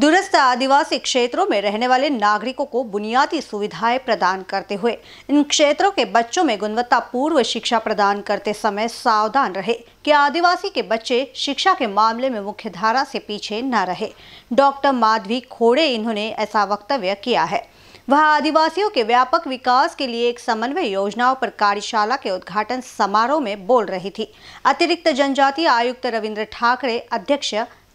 दूरस्थ आदिवासी क्षेत्रों में रहने वाले नागरिकों को बुनियादी सुविधाएं प्रदान करते हुए इन क्षेत्रों के बच्चों में गुणवत्तापूर्व शिक्षा प्रदान करते समय सावधान रहे कि आदिवासी के बच्चे शिक्षा के मामले में मुख्यधारा से पीछे न रहे डॉक्टर माधवी खोड़े इन्होंने ऐसा वक्तव्य किया है वह आदिवासियों के व्यापक विकास के लिए एक समन्वय योजनाओं पर कार्यशाला के उद्घाटन समारोह में बोल रही थी अतिरिक्त जनजाति आयुक्त रविंद्र ठाकरे अध्यक्ष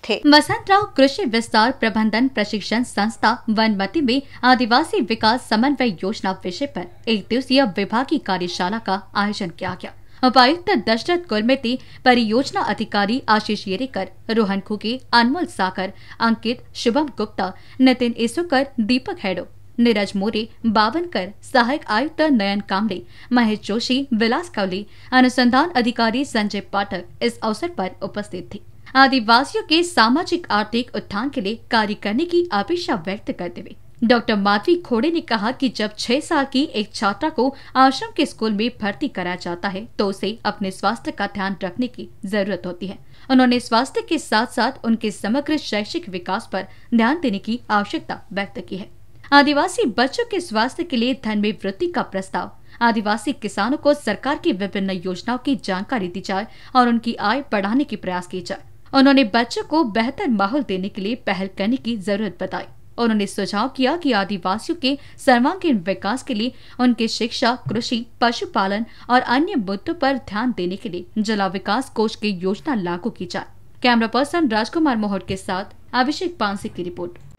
थे बसंत राव कृषि विस्तार प्रबंधन प्रशिक्षण संस्था वनमती में आदिवासी विकास समन्वय योजना विषय पर एक दिवसीय विभागीय कार्यशाला का आयोजन किया गया उपायुक्त दशरथ गुरमिति परियोजना अधिकारी आशीष येरेकर रोहन खुके अनमोल साकर अंकित शुभम गुप्ता नितिन इसुकर दीपक हेडो नीरज मोरे बावनकर सहायक आयुक्त नयन कामड़े महेश जोशी विलास कवली अनुसंधान अधिकारी संजय पाठक इस अवसर पर उपस्थित थी आदिवासियों के सामाजिक आर्थिक उत्थान के लिए कार्य करने की अपेक्षा व्यक्त करते हुए डॉक्टर माधवी खोड़े ने कहा कि जब छह साल की एक छात्रा को आश्रम के स्कूल में भर्ती कराया जाता है तो उसे अपने स्वास्थ्य का ध्यान रखने की जरूरत होती है उन्होंने स्वास्थ्य के साथ साथ उनके समग्र शैक्षिक विकास पर ध्यान देने की आवश्यकता व्यक्त की है आदिवासी बच्चों के स्वास्थ्य के लिए धन में वृद्धि का प्रस्ताव आदिवासी किसानों को सरकार की विभिन्न योजनाओं की जानकारी दी जाए और उनकी आय बढ़ाने के प्रयास किए जाए उन्होंने बच्चों को बेहतर माहौल देने के लिए पहल करने की जरूरत बताई उन्होंने सुझाव किया कि आदिवासियों के सर्वांगीण विकास के लिए उनके शिक्षा कृषि पशुपालन और अन्य मुद्दों पर ध्यान देने के लिए जिला विकास कोष की योजना लागू की जाए कैमरा पर्सन राजकुमार मोहट के साथ अभिषेक पांसी की रिपोर्ट